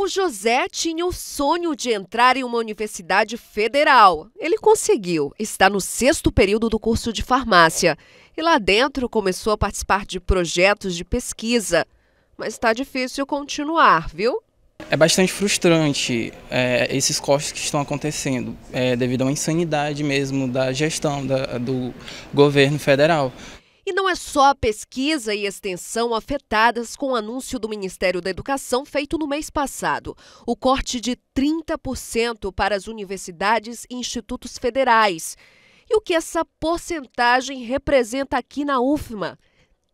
O José tinha o sonho de entrar em uma universidade federal. Ele conseguiu, está no sexto período do curso de farmácia. E lá dentro começou a participar de projetos de pesquisa. Mas está difícil continuar, viu? É bastante frustrante é, esses cortes que estão acontecendo, é, devido à insanidade mesmo da gestão da, do governo federal. E não é só a pesquisa e extensão afetadas com o anúncio do Ministério da Educação feito no mês passado. O corte de 30% para as universidades e institutos federais. E o que essa porcentagem representa aqui na UFMA?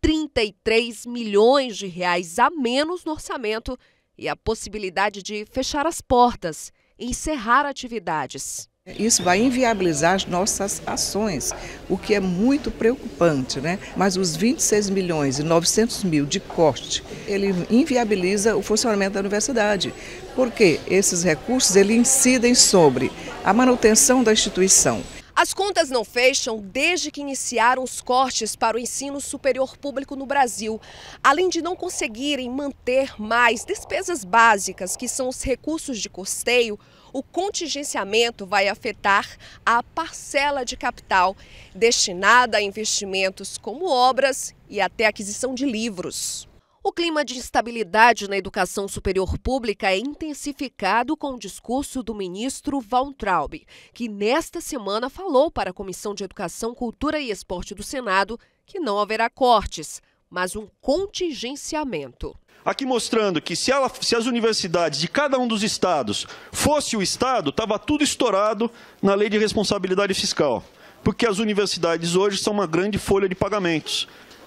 33 milhões de reais a menos no orçamento e a possibilidade de fechar as portas, encerrar atividades. Isso vai inviabilizar as nossas ações, o que é muito preocupante, né? Mas os 26 milhões e 900 mil de corte, ele inviabiliza o funcionamento da universidade, porque esses recursos ele incidem sobre a manutenção da instituição, as contas não fecham desde que iniciaram os cortes para o ensino superior público no Brasil, além de não conseguirem manter mais despesas básicas, que são os recursos de custeio. O contingenciamento vai afetar a parcela de capital destinada a investimentos como obras e até aquisição de livros. O clima de instabilidade na educação superior pública é intensificado com o discurso do ministro Traub, que nesta semana falou para a Comissão de Educação, Cultura e Esporte do Senado que não haverá cortes, mas um contingenciamento. Aqui mostrando que se, ela, se as universidades de cada um dos estados fosse o estado, estava tudo estourado na lei de responsabilidade fiscal, porque as universidades hoje são uma grande folha de pagamentos.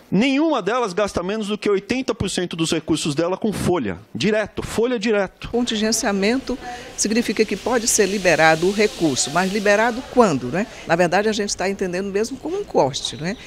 Nenhuma delas gasta menos do que 80% dos recursos dela com folha, direto, folha direto. Contingenciamento significa que pode ser liberado o recurso, mas liberado quando, né? Na verdade, a gente está entendendo mesmo como um corte, né?